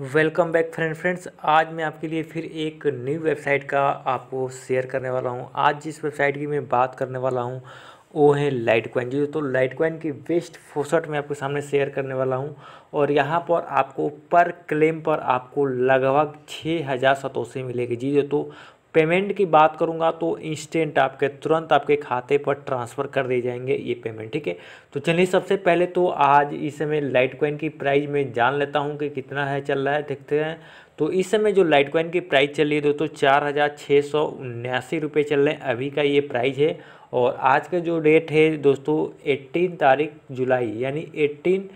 welcome back friend friends आज मैं आपके लिए फिर एक न्यू वेबसाइट का आपको शेयर करने वाला हूं आज जिस वेबसाइट की मैं बात करने वाला हूं वो है लाइट क्वाइन जी तो लाइट क्वाइन की बेस्ट फोसट मैं आपके सामने शेयर करने वाला हूं और यहां पर आपको पर क्लेम पर आपको लगभग छः हज़ार सतोसी मिलेगी जी जो तो पेमेंट की बात करूँगा तो इंस्टेंट आपके तुरंत आपके खाते पर ट्रांसफ़र कर दिए जाएंगे ये पेमेंट ठीक है तो चलिए सबसे पहले तो आज इस समय लाइट कॉइन की प्राइस में जान लेता हूँ कि कितना है चल रहा है देखते हैं तो इस समय जो लाइट कॉइन की प्राइस चल रही है दोस्तों चार हज़ार छः सौ उन्यासी रुपये चल रहे हैं अभी का ये प्राइस है और आज का जो डेट है दोस्तों एट्टीन तारीख जुलाई यानी एट्टीन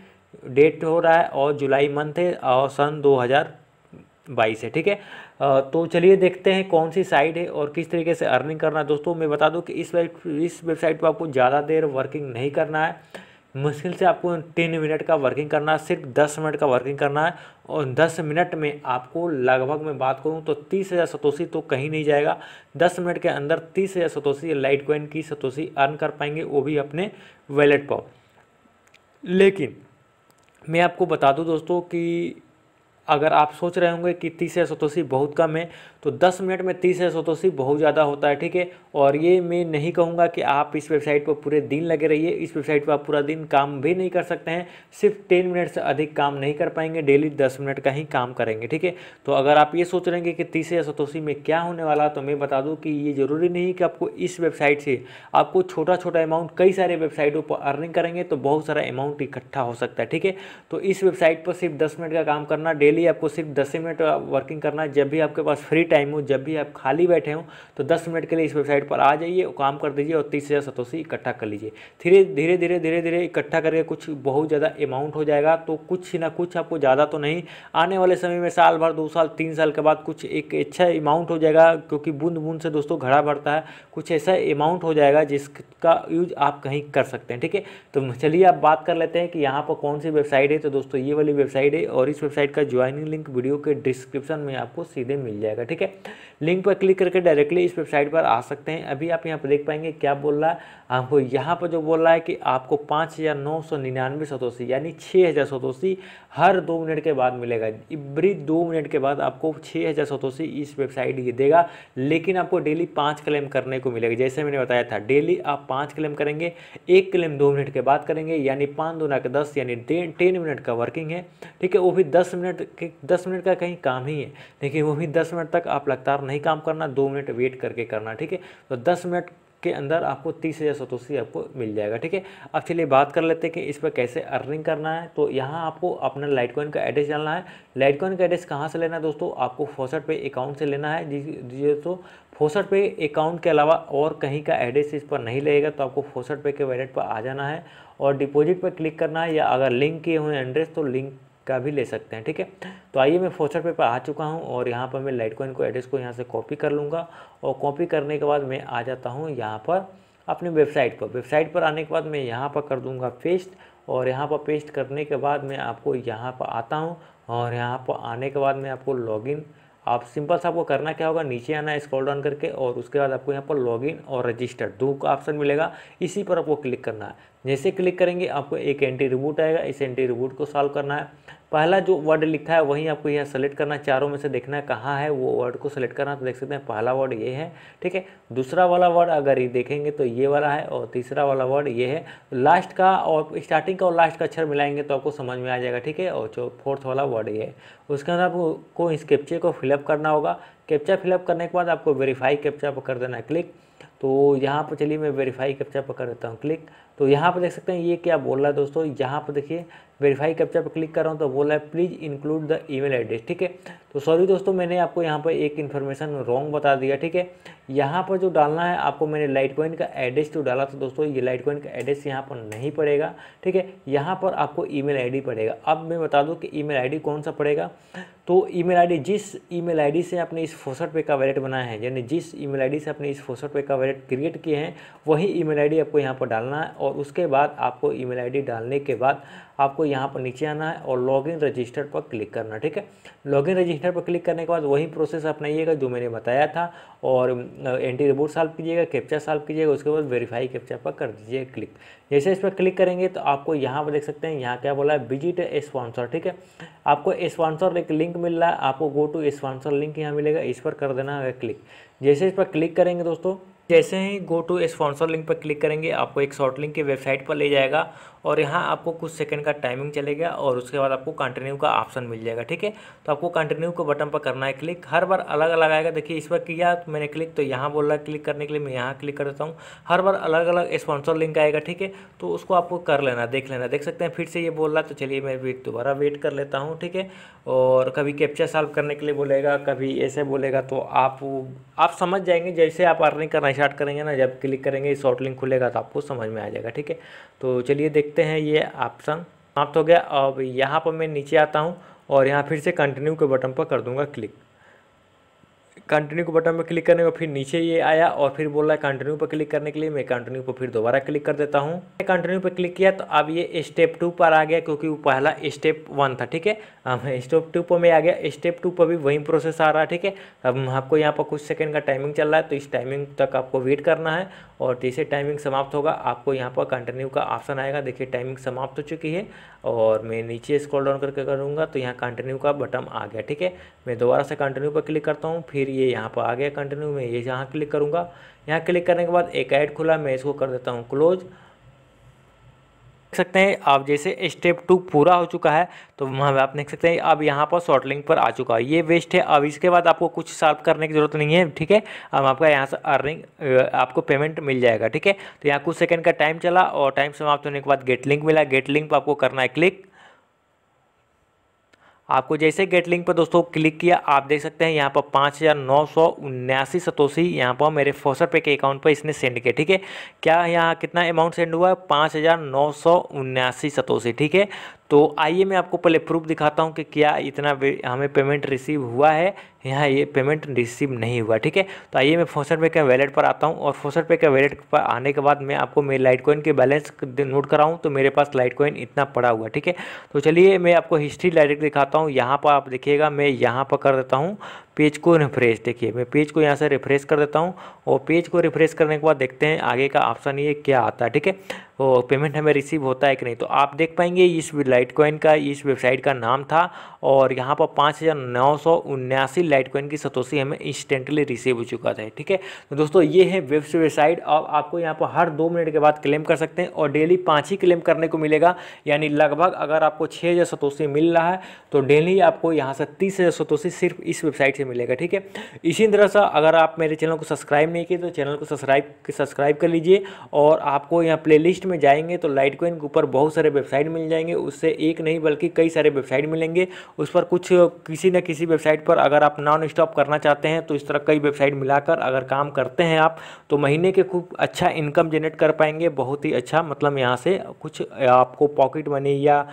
डेट हो रहा है और जुलाई मंथ है और सन दो हज़ार बाईस है ठीक है तो चलिए देखते हैं कौन सी साइड है और किस तरीके से अर्निंग करना है दोस्तों मैं बता दूं कि इस वेब इस वेबसाइट पर आपको ज़्यादा देर वर्किंग नहीं करना है मुश्किल से आपको तीन मिनट का वर्किंग करना है सिर्फ दस मिनट का वर्किंग करना है और दस मिनट में आपको लगभग मैं बात करूं तो तीस हज़ार सतोसी तो कहीं नहीं जाएगा दस मिनट के अंदर तीस हज़ार सतोसी लाइट कॉइन की सतोसी अर्न कर पाएंगे वो भी अपने वैलेट पर लेकिन मैं आपको बता दूं दोस्तों कि अगर आप सोच रहे होंगे कि तीस या सतोसी बहुत कम है तो 10 मिनट में तीस या सतोसी बहुत ज़्यादा होता है ठीक है और ये मैं नहीं कहूँगा कि आप इस वेबसाइट पर पूरे दिन लगे रहिए इस वेबसाइट पर आप पूरा दिन काम भी नहीं कर सकते हैं सिर्फ 10 मिनट से अधिक काम नहीं कर पाएंगे डेली 10 मिनट का ही काम करेंगे ठीक है तो अगर आप ये सोच रहे हैं कि तीस या सतोसी में क्या होने वाला तो मैं बता दूँ कि ये ज़रूरी नहीं कि आपको इस वेबसाइट से आपको छोटा छोटा अमाउंट कई सारे वेबसाइटों पर अर्निंग करेंगे तो बहुत सारा अमाउंट इकट्ठा हो सकता है ठीक है तो इस वेबसाइट पर सिर्फ दस मिनट का काम करना डेली डेली आपको सिर्फ दस मिनट वर्किंग करना है जब भी आपके पास फ्री टाइम हो जब भी आप खाली बैठे हो तो दस मिनट के लिए इस वेबसाइट पर आ जाइए काम कर दीजिए और तीस हज़ार सतोसी इकट्ठा कर लीजिए धीरे धीरे धीरे धीरे धीरे इकट्ठा करके कुछ बहुत ज़्यादा अमाउंट हो जाएगा तो कुछ ना कुछ आपको ज़्यादा तो नहीं आने वाले समय में साल भर दो साल तीन साल के बाद कुछ एक अच्छा अमाउंट हो जाएगा क्योंकि बूंद बूंद से दोस्तों घड़ा भरता है कुछ ऐसा अमाउंट हो जाएगा जिसका यूज आप कहीं कर सकते हैं ठीक है तो चलिए आप बात कर लेते हैं कि यहाँ पर कौन सी वेबसाइट है तो दोस्तों ये वाली वेबसाइट है और इस वेबसाइट का जो ज्वाइनिंग लिंक वीडियो के डिस्क्रिप्शन में आपको सीधे मिल जाएगा ठीक है लिंक पर क्लिक करके डायरेक्टली इस वेबसाइट पर आ सकते हैं अभी आप यहाँ पर देख पाएंगे क्या बोल रहा है आपको यहाँ पर जो बोल रहा है कि आपको पाँच हज़ार नौ सौ निन्यानवे सतोसी यानी छः हज़ार सतोसी हर दो मिनट के बाद मिलेगा एवरी दो मिनट के बाद आपको छः हज़ार सतोसी इस वेबसाइट ये देगा लेकिन आपको डेली पाँच क्लेम करने को मिलेगा जैसे मैंने बताया था डेली आप पाँच क्लेम करेंगे एक क्लेम दो मिनट के बाद करेंगे यानी पाँच दो ना के दस यानी टेन मिनट का वर्किंग है ठीक है वो भी दस मिनट दस मिनट का कहीं काम ही है लेकिन वो भी दस मिनट तक आप लगातार नहीं काम करना दो मिनट वेट करके करना ठीक है तो दस मिनट के अंदर आपको तीस हज़ार सतोसी आपको मिल जाएगा ठीक है अब चलिए बात कर लेते हैं कि इस पर कैसे अर्निंग करना है तो यहाँ आपको अपना लाइट कॉइन का एड्रेस डालना है लाइट कॉइन का एड्रेस कहाँ से लेना है दोस्तों आपको फोसट पे अकाउंट से लेना है जी दोस्तों फोसट पे अकाउंट के अलावा और कहीं का एड्रेस इस पर नहीं लगेगा तो आपको फोसट पे के वैलेट पर आ जाना है और डिपॉजिट पर क्लिक करना है या अगर लिंक किए हुए एड्रेस तो लिंक का भी ले सकते हैं ठीक है तो आइए मैं फोस्टर पे पर आ चुका हूँ और यहाँ पर मैं लाइट कॉइन को एड्रेस को यहाँ से कॉपी कर लूँगा और कॉपी करने के बाद मैं आ जाता हूँ यहाँ पर अपनी वेबसाइट पर वेबसाइट पर आने के बाद मैं यहाँ पर कर दूँगा पेस्ट और यहाँ पर पेस्ट करने के बाद मैं आपको यहाँ पर आता हूँ और यहाँ पर आने के बाद मैं आपको लॉगिन आप सिंपल सा आपको करना क्या होगा नीचे आना है स्क्रॉल डाउन करके और उसके बाद आपको यहाँ पर लॉगिन और रजिस्टर दो का ऑप्शन मिलेगा इसी पर आपको क्लिक करना है जैसे क्लिक करेंगे आपको एक एंटी रिबूट आएगा इस एंटी रिबूट को सॉल्व करना है पहला जो वर्ड लिखा है वही आपको यह सेलेक्ट करना है चारों में से देखना है कहाँ है वो वर्ड को सेलेक्ट करना है तो देख सकते हैं पहला वर्ड ये है ठीक है दूसरा वाला वर्ड अगर ये देखेंगे तो ये वाला है और तीसरा वाला वर्ड ये है लास्ट का और स्टार्टिंग का और लास्ट का अक्षर मिलाएंगे तो आपको समझ में आ जाएगा ठीक है और जो फोर्थ वाला वर्ड ये है उसके अंदर आपको इस कैप्चे को फिलअप करना होगा कैप्चा फिलअप करने के बाद आपको वेरीफाई कैप्चा पर कर देना है क्लिक तो यहाँ पर चलिए मैं वेरीफाई कैप्चा पर कर देता हूँ क्लिक तो यहाँ पर देख सकते हैं ये क्या बोल रहा है दोस्तों यहाँ पर देखिए वेरीफाई कैप्चा पर क्लिक कर रहा हूँ तो बोल रहा है please include the email address ठीक है तो सॉरी दोस्तों मैंने आपको यहाँ पर एक इन्फॉर्मेशन रॉन्ग बता दिया ठीक है यहाँ पर जो डालना है आपको मैंने लाइट कॉइन का एड्रेस जो डाला था दोस्तों ये लाइट कॉइन का एड्रेस यहाँ पर नहीं पड़ेगा ठीक है यहाँ पर आपको आई डी पड़ेगा अब मैं बता दूँ कि आई डी कौन सा पड़ेगा तो आई डी जिस आई डी से आपने इस फोसट पे का वैलेट बनाया है यानी जिस आई डी से आपने इस फोसट पे का वैलेट क्रिएट किए हैं वही आई डी आपको यहाँ पर डालना है और और उसके बाद आपको ईमेल आईडी डालने के बाद आपको यहाँ पर नीचे आना है और लॉगिन रजिस्टर पर क्लिक करना ठीक है लॉगिन रजिस्टर पर क्लिक करने के बाद वही प्रोसेस अपनाइएगा जो मैंने बताया था और एंटी रिपोर्ट साल्व कीजिएगा कैप्चा साल्व कीजिएगा उसके बाद वेरीफाई कैप्चा पर कर दीजिए क्लिक जैसे इस पर क्लिक करेंगे तो आपको यहाँ पर देख सकते हैं यहाँ क्या बोला है विजिट स्पॉन्सर ठीक है आपको स्पॉन्सर एक लिंक मिल रहा है आपको गो टू स्पॉन्सर लिंक यहाँ मिलेगा इस पर कर देना है क्लिक जैसे इस पर क्लिक करेंगे दोस्तों जैसे ही गो टू स्पॉन्सर लिंक पर क्लिक करेंगे आपको एक शॉर्ट लिंक की वेबसाइट पर ले जाएगा और यहाँ आपको कुछ सेकंड का टाइमिंग चलेगा और उसके बाद आपको कंटिन्यू का ऑप्शन मिल जाएगा ठीक है तो आपको कंटिन्यू के बटन पर करना है क्लिक हर बार अलग अलग आएगा देखिए इस बार किया तो मैंने क्लिक तो यहाँ बोल रहा है क्लिक करने के लिए मैं यहाँ क्लिक कर देता हूँ हर बार अलग अलग स्पॉन्सर लिंक आएगा ठीक है तो उसको आपको कर लेना देख लेना देख सकते हैं फिर से ये बोल रहा तो चलिए मैं वेट दोबारा वेट कर लेता हूँ ठीक है और कभी कैप्चर सॉल्व करने के लिए बोलेगा कभी ऐसे बोलेगा तो आप आप समझ जाएंगे जैसे आप अर्निंग करना स्क्रीनशॉट करेंगे ना जब क्लिक करेंगे शॉर्ट लिंक खुलेगा तो आपको समझ में आ जाएगा ठीक है तो चलिए देखते हैं ये ऑप्शन समाप्त हो गया अब यहाँ पर मैं नीचे आता हूँ और यहाँ फिर से कंटिन्यू के बटन पर कर दूंगा क्लिक कंटिन्यू के बटन पर क्लिक करने पर फिर नीचे ये आया और फिर बोल रहा है कंटिन्यू पर क्लिक करने के लिए मैं कंटिन्यू पर फिर दोबारा क्लिक कर देता हूँ कंटिन्यू पर क्लिक किया तो अब ये स्टेप टू पर आ गया क्योंकि वो पहला स्टेप वन था ठीक है स्टेप टू पर मैं आ गया स्टेप टू पर भी वही प्रोसेस आ रहा है ठीक है अब आपको यहाँ पर कुछ सेकेंड का टाइमिंग चल रहा है तो इस टाइमिंग तक आपको वेट करना है और जैसे टाइमिंग समाप्त होगा आपको यहाँ पर कंटिन्यू का ऑप्शन आएगा देखिए टाइमिंग समाप्त हो चुकी है और मैं नीचे स्क्रॉल डाउन करके करूँगा तो यहाँ कंटिन्यू का बटन आ गया ठीक है मैं दोबारा से कंटिन्यू पर क्लिक करता हूँ फिर ये यहाँ पर आ गया कंटिन्यू मैं ये यहाँ क्लिक करूँगा यहाँ क्लिक करने के बाद एक ऐड खुला मैं इसको कर देता हूँ क्लोज़ देख सकते हैं आप जैसे स्टेप टू पूरा हो चुका है तो वहाँ आप देख सकते हैं अब यहाँ पर शॉर्ट लिंक पर आ चुका है ये वेस्ट है अब इसके बाद आपको कुछ सॉल्व करने की ज़रूरत नहीं है ठीक है अब आपका यहाँ से अर्निंग आपको पेमेंट मिल जाएगा ठीक है तो यहाँ कुछ सेकंड का टाइम चला और टाइम समाप्त होने के बाद गेट लिंक मिला गेट लिंक पर आपको करना है क्लिक आपको जैसे गेट लिंक पर दोस्तों क्लिक किया आप देख सकते हैं यहाँ पर पाँच हज़ार नौ सौ उन्यासी सतोसी यहाँ पर मेरे फोसर पे के अकाउंट पर इसने सेंड किया ठीक है क्या यहाँ कितना अमाउंट सेंड हुआ है पाँच हज़ार नौ सौ उन्यासी सतोसी ठीक है तो आइए मैं आपको पहले प्रूफ दिखाता हूँ कि क्या इतना हमें पेमेंट रिसीव हुआ है यहाँ ये पेमेंट रिसीव नहीं हुआ ठीक है तो आइए मैं फोसट पे का वैलेट पर आता हूँ और फोसट पे का वैलेट पर आने के बाद मैं आपको मेरे लाइट कॉइन के बैलेंस नोट कराऊँ तो मेरे पास लाइट कॉइन इतना पड़ा हुआ ठीक है तो चलिए मैं आपको हिस्ट्री डायरेक्ट दिखाता हूँ यहाँ पर आप देखिएगा मैं यहाँ पर कर देता हूँ पेज को रिफ्रेश देखिए मैं पेज को यहाँ से रिफ्रेश कर देता हूँ और पेज को रिफ्रेश करने के बाद देखते हैं आगे का ऑप्शन ये क्या आता है ठीक है और पेमेंट हमें रिसीव होता है कि नहीं तो आप देख पाएंगे इस लाइट कॉइन का इस वेबसाइट का नाम था और यहाँ पर पाँच हज़ार नौ सौ उन्यासी लाइट कॉइन की सतोसी हमें इंस्टेंटली रिसीव हो चुका था ठीक है तो दोस्तों ये है वेब वेबसाइट अब आपको यहाँ पर हर दो मिनट के बाद क्लेम कर सकते हैं और डेली पाँच ही क्लेम करने को मिलेगा यानी लगभग अगर आपको छः हज़ार सतोसी मिल रहा है तो डेली आपको यहाँ से तीस हज़ार सतोसी सिर्फ इस वेबसाइट से से मिलेगा ठीक है इसी तरह से अगर आप मेरे चैनल को सब्सक्राइब नहीं किए तो चैनल को सब्सक्राइब सब्सक्राइब कर लीजिए और आपको यहाँ प्लेलिस्ट में जाएंगे तो लाइट कोइन के ऊपर बहुत सारे वेबसाइट मिल जाएंगे उससे एक नहीं बल्कि कई सारे वेबसाइट मिलेंगे उस पर कुछ किसी न किसी वेबसाइट पर अगर आप नॉन स्टॉप करना चाहते हैं तो इस तरह कई वेबसाइट मिलाकर अगर काम करते हैं आप तो महीने के खूब अच्छा इनकम जनरेट कर पाएंगे बहुत ही अच्छा मतलब यहाँ से कुछ आपको पॉकेट मनी या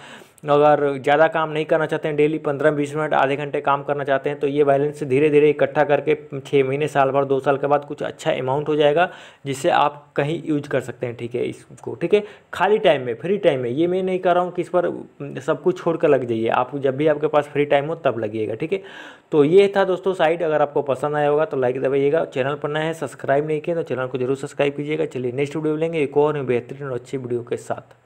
अगर ज़्यादा काम नहीं करना चाहते हैं डेली पंद्रह बीस मिनट आधे घंटे काम करना चाहते हैं तो ये बैलेंस धीरे धीरे इकट्ठा करके छः महीने साल भर दो साल के बाद कुछ अच्छा अमाउंट हो जाएगा जिससे आप कहीं यूज कर सकते हैं ठीक है इसको ठीक है खाली टाइम में फ्री टाइम में ये मैं नहीं कर रहा हूँ कि इस पर सब कुछ छोड़ कर लग जाइए आप जब भी आपके पास फ्री टाइम हो तब लगिएगा ठीक है तो ये था दोस्तों साइड अगर आपको पसंद आया होगा तो लाइक दबाइएगा चैनल पर ना है सब्सक्राइब नहीं किया तो चैनल को जरूर सब्सक्राइब कीजिएगा चलिए नेक्स्ट वीडियो लेंगे एक और बेहतरीन और अच्छी वीडियो के साथ